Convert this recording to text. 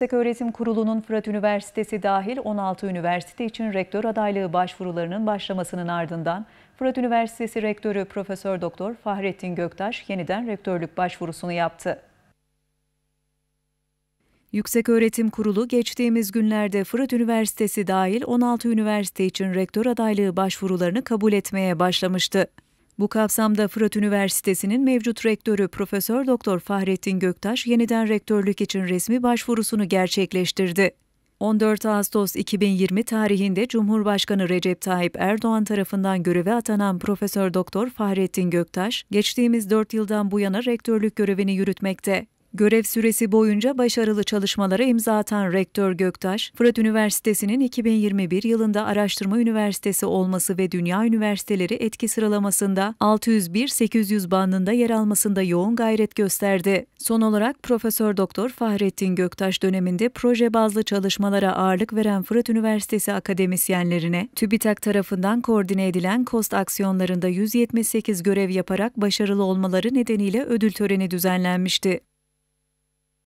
Yüksek Öğretim Kurulu'nun Fırat Üniversitesi dahil 16 üniversite için rektör adaylığı başvurularının başlamasının ardından Fırat Üniversitesi Rektörü Profesör Doktor Fahrettin Göktaş yeniden rektörlük başvurusunu yaptı. Yüksek Öğretim Kurulu geçtiğimiz günlerde Fırat Üniversitesi dahil 16 üniversite için rektör adaylığı başvurularını kabul etmeye başlamıştı. Bu kapsamda Fırat Üniversitesi'nin mevcut rektörü Profesör Doktor Fahrettin Göktaş yeniden rektörlük için resmi başvurusunu gerçekleştirdi. 14 Ağustos 2020 tarihinde Cumhurbaşkanı Recep Tayyip Erdoğan tarafından göreve atanan Profesör Doktor Fahrettin Göktaş, geçtiğimiz 4 yıldan bu yana rektörlük görevini yürütmekte. Görev süresi boyunca başarılı çalışmalara imza atan Rektör Göktaş, Fırat Üniversitesi'nin 2021 yılında araştırma üniversitesi olması ve dünya üniversiteleri etki sıralamasında 601-800 bandında yer almasında yoğun gayret gösterdi. Son olarak Profesör Doktor Fahrettin Göktaş döneminde proje bazlı çalışmalara ağırlık veren Fırat Üniversitesi akademisyenlerine TÜBİTAK tarafından koordine edilen KOST aksiyonlarında 178 görev yaparak başarılı olmaları nedeniyle ödül töreni düzenlenmişti.